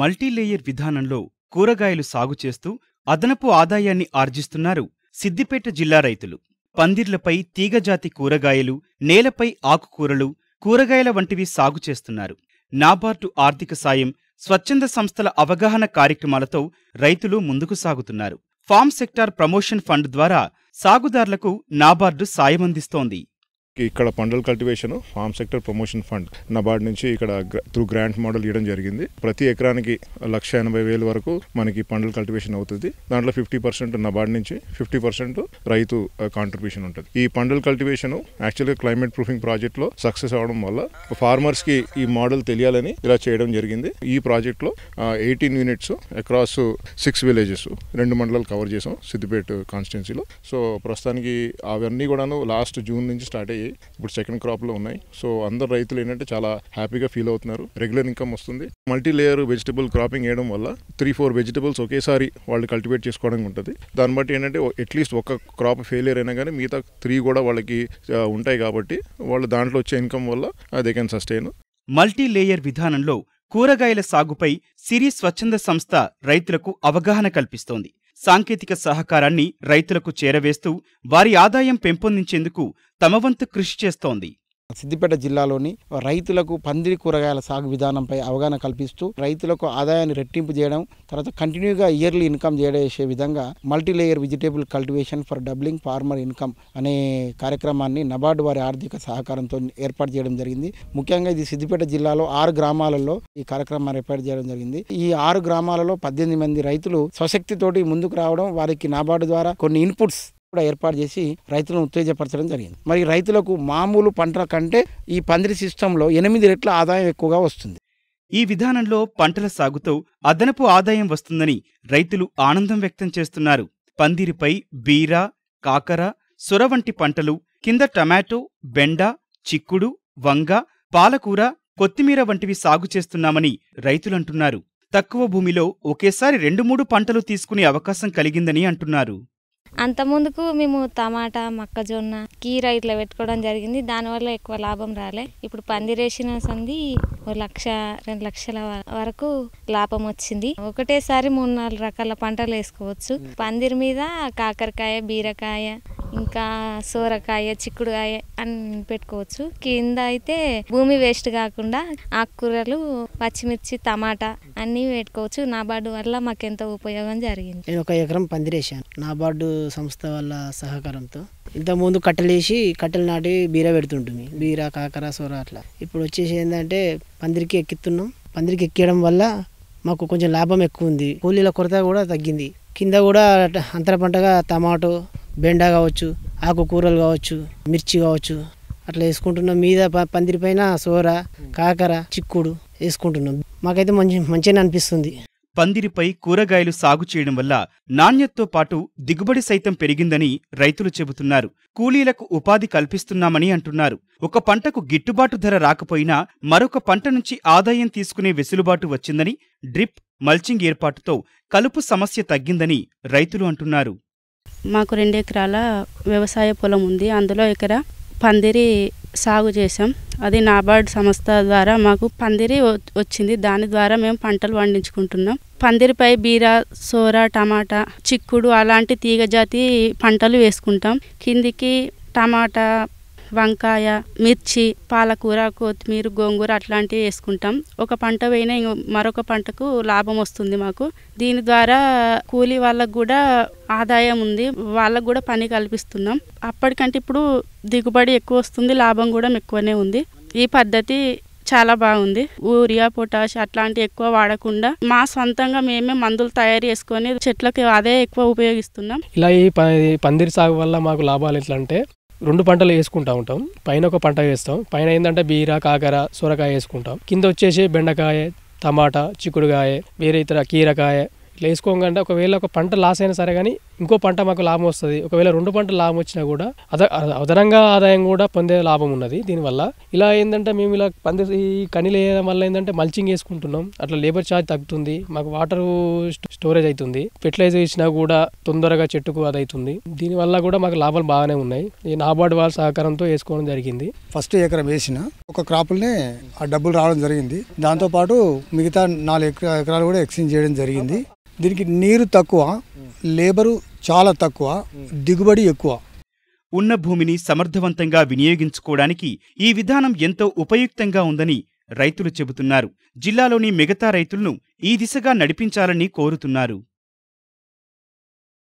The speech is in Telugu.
మల్టీలేయర్ విధానంలో కూరగాయలు సాగు చేస్తూ అదనపు ఆదాయాన్ని ఆర్జిస్తున్నారు సిద్దిపేట జిల్లా రైతులు పందిర్లపై తీగజాతి కూరగాయలు నేలపై ఆకుకూరలు కూరగాయల వంటివి సాగు చేస్తున్నారు నాబార్డు ఆర్థిక సాయం స్వచ్ఛంద సంస్థల అవగాహన కార్యక్రమాలతో రైతులు ముందుకు సాగుతున్నారు ఫామ్ సెక్టార్ ప్రమోషన్ ఫండ్ ద్వారా సాగుదారులకు నాబార్డు సాయమందిస్తోంది ఇక్కడ పంటల cultivation farm sector promotion fund NABARD నుంచి ఇక్కడ త్రూ గ్రాంట్ మోడల్ ఇవ్వడం జరిగింది ప్రతి ఎకరానికి లక్ష ఎనభై వేల వరకు మనకి పంటల కల్టివేషన్ అవుతుంది దాంట్లో ఫిఫ్టీ పర్సెంట్ నబార్డ్ నుంచి ఫిఫ్టీ పర్సెంట్ రైతు కాంట్రిబ్యూషన్ ఉంటుంది ఈ పంటల కల్టివేషన్ యాక్చువల్గా క్లైమేట్ ప్రూఫింగ్ ప్రాజెక్ట్లో సక్సెస్ అవడం వల్ల ఫార్మర్స్కి ఈ మోడల్ తెలియాలని ఇలా చేయడం జరిగింది ఈ ప్రాజెక్ట్లో eighteen units across six villages రెండు మండలాలు కవర్ చేసాం సిద్దిపేట కాన్స్టిట్యున్సీలో సో ప్రస్తుతానికి అవన్నీ కూడాను లాస్ట్ జూన్ నుంచి స్టార్ట్ అయ్యి ఉన్నాయి ఇప్పుడు సెకండ్ క్రాప్లో ఉన్నాయి సో అందరు రైతులు ఏంటంటే చాలా హ్యాపీగా ఫీల్ అవుతున్నారు రెగ్యులర్ ఇన్కమ్ వస్తుంది మల్టీ లేయర్ వెజిటబుల్ క్రాపింగ్ వేయడం వల్ల త్రీ ఫోర్ వెజిటబుల్స్ ఒకేసారి వాళ్ళు కల్టివేట్ చేసుకోవడానికి ఉంటుంది దాన్ని బట్టి ఏంటంటే అట్లీస్ట్ ఒక క్రాప్ ఫెయిలియర్ అయినా కానీ మిగతా త్రీ కూడా వాళ్ళకి ఉంటాయి కాబట్టి వాళ్ళు దాంట్లో వచ్చే ఇన్కమ్ వల్ల they can sustain multi layer విధానంలో కూరగాయల సాగుపై సిరి స్వచ్ఛంద సంస్థ రైతులకు అవగాహన కల్పిస్తోంది సాంకేతిక సహకారాన్ని రైతులకు చేరవేస్తూ వారి ఆదాయం పెంపొందించేందుకు తమవంతు కృషి చేస్తోంది సిద్దిపేట జిల్లాలోని రైతులకు పందిరి కూరగాయల సాగు విధానంపై అవగాహన కల్పిస్తూ రైతులకు ఆదాయాన్ని రెట్టింపు చేయడం తర్వాత కంటిన్యూగా ఇయర్లీ ఇన్కమ్ చేసే విధంగా multi layer vegetable cultivation for doubling farmer income అనే కార్యక్రమాన్ని నబార్డు వారి ఆర్థిక సహకారంతో ఏర్పాటు చేయడం జరిగింది ముఖ్యంగా ఇది సిద్దిపేట జిల్లాలో ఆరు గ్రామాలలో ఈ కార్యక్రమాన్ని ఏర్పాటు చేయడం జరిగింది ఈ ఆరు గ్రామాలలో పద్దెనిమిది మంది రైతులు స్వశక్తితోటి ముందుకు రావడం వారికి నాబార్డు ద్వారా కొన్ని ఇన్పుట్స్ కూడా ఏర్పాటు చేసి రైతులను ఉత్తేజపరచడం జరిగింది మరి రైతులకు మామూలు పంటల కంటే ఈ పందిరి సిస్టంలో ఎనిమిది రెట్ల ఆదాయం ఎక్కువగా వస్తుంది ఈ విధానంలో పంటల సాగుతో అదనపు ఆదాయం వస్తుందని రైతులు ఆనందం వ్యక్తం చేస్తున్నారు పందిరిపై బీర కాకర సొర వంటి పంటలు కింద టమాటో బెండ చిక్కుడు వంగ పాలకూర కొత్తిమీర వంటివి సాగు చేస్తున్నామని రైతులంటున్నారు తక్కువ భూమిలో ఒకేసారి రెండు మూడు పంటలు తీసుకునే అవకాశం కలిగిందని అంటున్నారు అంత ముందుకు మేము టమాటా మొక్కజొన్న కీర ఇట్లా పెట్టుకోవడం జరిగింది దానివల్ల ఎక్కువ లాభం రాలే ఇప్పుడు పందిరేసిన సంది ఒక లక్ష రెండు లక్షల వరకు లాభం వచ్చింది ఒకటేసారి మూడు నాలుగు రకాల పంటలు వేసుకోవచ్చు పందిరి మీద కాకరకాయ బీరకాయ ఇంకా సోరకాయ చిక్కుడుకాయ అని పెట్టుకోవచ్చు కింద అయితే భూమి వేస్ట్ కాకుండా ఆకుకూరలు పచ్చిమిర్చి టమాటా అన్నీ పెట్టుకోవచ్చు నాబార్డు వల్ల మాకెంత ఉపయోగం జరిగింది నేను ఒక ఎకరం పందిరేసాను నాబార్డు సంస్థ వల్ల సహకారంతో ఇంతకుముందు కట్టెలేసి కట్టెలు నాటి బీర పెడుతుంటుంది బీర కాకర సోర అట్లా ఇప్పుడు వచ్చేసి ఏంటంటే పందిరికి ఎక్కిస్తున్నాం పందిరికి ఎక్కియడం వల్ల మాకు కొంచెం లాభం ఎక్కువ ఉంది కూలీల కొరత కూడా తగ్గింది కింద కూడా అంతర పంటగా టమాటో బెండా కావచ్చు ఆకుకూరలు కావచ్చు మిర్చి కావచ్చు అట్లా వేసుకుంటున్నాం మీద పందిరి పైన సోర కాకర చిక్కుడు వేసుకుంటున్నాం మాకైతే మంచి మంచిగా అనిపిస్తుంది పందిరిపై కూరగాయలు సాగు చేయడం వల్ల నాణ్యతతో పాటు దిగుబడి సైతం పెరిగిందని రైతులు చెబుతున్నారు కూలీలకు ఉపాధి కల్పిస్తున్నామని అంటున్నారు ఒక పంటకు గిట్టుబాటు ధర రాకపోయినా మరొక పంట నుంచి ఆదాయం తీసుకునే వెసులుబాటు వచ్చిందని డ్రిప్ మల్చింగ్ ఏర్పాటుతో కలుపు సమస్య తగ్గిందని రైతులు అంటున్నారు మాకు రెండు ఎకరాల వ్యవసాయ పొలం ఉంది అందులో ఎకర పందిరి సాగు చేసాం అది నాబార్డ్ సంస్థ ద్వారా మాకు పందిరి వచ్చింది దాని ద్వారా మేము పంటలు పండించుకుంటున్నాం పందిరిపై బీర సోర టమాటా చిక్కుడు అలాంటి తీగజాతి పంటలు వేసుకుంటాం కిందికి టమాటా వంకాయ మిర్చి పాలకూర కొత్తిమీర గోంగూర అట్లాంటివి వేసుకుంటాం ఒక పంట పోయినా మరొక పంటకు లాభం వస్తుంది మాకు దీని ద్వారా కూలి వాళ్ళకు కూడా ఆదాయం ఉంది వాళ్ళకు కూడా పని కల్పిస్తున్నాం అప్పటికంటే ఇప్పుడు దిగుబడి ఎక్కువ వస్తుంది లాభం కూడా ఎక్కువనే ఉంది ఈ పద్ధతి చాలా బాగుంది యూరియా పొటాష్ అట్లాంటివి ఎక్కువ వాడకుండా మా సొంతంగా మేమే మందులు తయారు చేసుకొని చెట్లకు అదే ఎక్కువ ఉపయోగిస్తున్నాం ఇలా ఈ పందిరి సాగు వల్ల మాకు లాభాలు ఎట్లా అంటే రెండు పంటలు వేసుకుంటూ ఉంటాం పైన ఒక పంట వేస్తాం పైన ఏంటంటే బీర కాకర సొరకాయ వేసుకుంటాం కింద వచ్చేసి బెండకాయ టమాటా చిక్కుడుకాయ వేరే ఇతర కీరకాయ ఇట్లా వేసుకోకుండా ఒకవేళ ఒక పంట లాస్ అయినా సరే కానీ ఇంకో పంట మాకు లాభం వస్తుంది ఒకవేళ రెండు పంటలు లాభం వచ్చినా కూడా అద అదనంగా ఆదాయం కూడా పొందే లాభం ఉన్నది దీనివల్ల ఇలా ఏంటంటే మేము ఇలా పంది ఈ కనీలు వేయడం వల్ల ఏంటంటే మల్చింగ్ వేసుకుంటున్నాం అట్లా లేబర్ ఛార్జ్ తగ్గుతుంది మాకు వాటర్ స్టోరేజ్ అవుతుంది ఫెర్టిలైజర్ ఇచ్చినా కూడా తొందరగా చెట్టుకు అది అవుతుంది దీనివల్ల కూడా మాకు లాభాలు బాగానే ఉన్నాయి ఈ నాబార్డు వాళ్ళ సహకారంతో వేసుకోవడం జరిగింది ఫస్ట్ ఎకరం వేసిన ఒక క్రాపుల్నే ఆ డబ్బులు రావడం జరిగింది దాంతోపాటు మిగతా నాలుగు ఎకరాలు కూడా ఎక్స్చేంజ్ చేయడం జరిగింది దీనికి నీరు తక్కువ లేబరు చాలా తక్కువ దిగుబడి ఎక్కువ ఉన్న భూమిని సమర్థవంతంగా వినియోగించుకోవడానికి ఈ విధానం ఎంతో ఉపయుక్తంగా ఉందని రైతులు చెబుతున్నారు జిల్లాలోని మిగతా రైతులను ఈ దిశగా నడిపించాలని కోరుతున్నారు